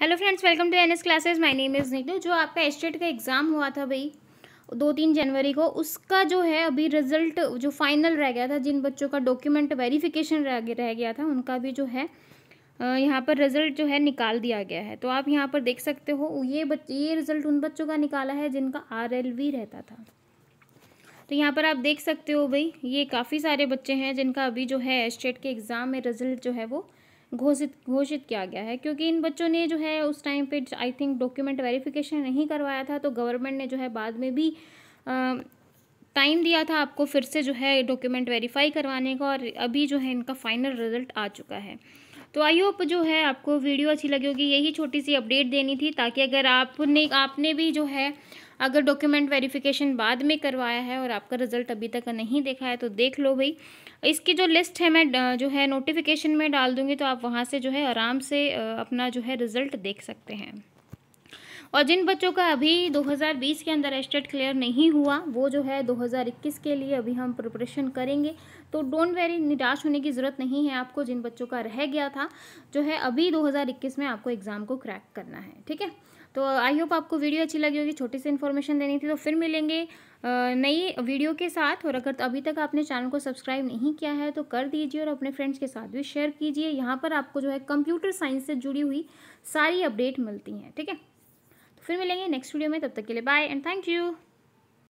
hello friends welcome to N S classes name is Neetu जो आपका estate e का exam हुआ था भाई दो तीन जनवरी को उसका जो है अभी रिजल्ट जो फाइनल रह गया था जिन बच्चों का डॉक्यूमेंट वेरिफिकेशन रह गया था उनका भी जो है यहाँ पर रिज़ल्ट जो है निकाल दिया गया है तो आप यहाँ पर देख सकते हो ये बच ये रिज़ल्ट उन बच्चों का निकाला है जिनका आर रहता था तो यहाँ पर आप देख सकते हो भाई ये काफ़ी सारे बच्चे हैं जिनका अभी जो है स्टेट e के एग्ज़ाम में रिज़ल्ट जो है वो घोषित घोषित किया गया है क्योंकि इन बच्चों ने जो है उस टाइम पे आई थिंक डॉक्यूमेंट वेरिफिकेशन नहीं करवाया था तो गवर्नमेंट ने जो है बाद में भी टाइम दिया था आपको फिर से जो है डॉक्यूमेंट वेरीफाई करवाने का और अभी जो है इनका फाइनल रिजल्ट आ चुका है तो आई होप जो है आपको वीडियो अच्छी लगी होगी यही छोटी सी अपडेट देनी थी ताकि अगर आपने आपने भी जो है अगर डॉक्यूमेंट वेरिफिकेशन बाद में करवाया है और आपका रिजल्ट अभी तक नहीं देखा है तो देख लो भाई इसकी जो लिस्ट है मैं जो है नोटिफिकेशन में डाल दूँगी तो आप वहाँ से जो है आराम से अपना जो है रिज़ल्ट देख सकते हैं और जिन बच्चों का अभी 2020 के अंदर एस्टेट क्लियर नहीं हुआ वो जो है 2021 के लिए अभी हम प्रिपरेशन करेंगे तो डोंट वेरी निराश होने की ज़रूरत नहीं है आपको जिन बच्चों का रह गया था जो है अभी 2021 में आपको एग्ज़ाम को क्रैक करना है ठीक है तो आई होप आपको वीडियो अच्छी लगी होगी छोटी सी इन्फॉर्मेशन देनी थी तो फिर मिलेंगे नई वीडियो के साथ और अगर तो अभी तक आपने चैनल को सब्सक्राइब नहीं किया है तो कर दीजिए और अपने फ्रेंड्स के साथ भी शेयर कीजिए यहाँ पर आपको जो है कंप्यूटर साइंस से जुड़ी हुई सारी अपडेट मिलती हैं ठीक है फिर मिलेंगे नेक्स्ट वीडियो में तब तक के लिए बाय एंड थैंक यू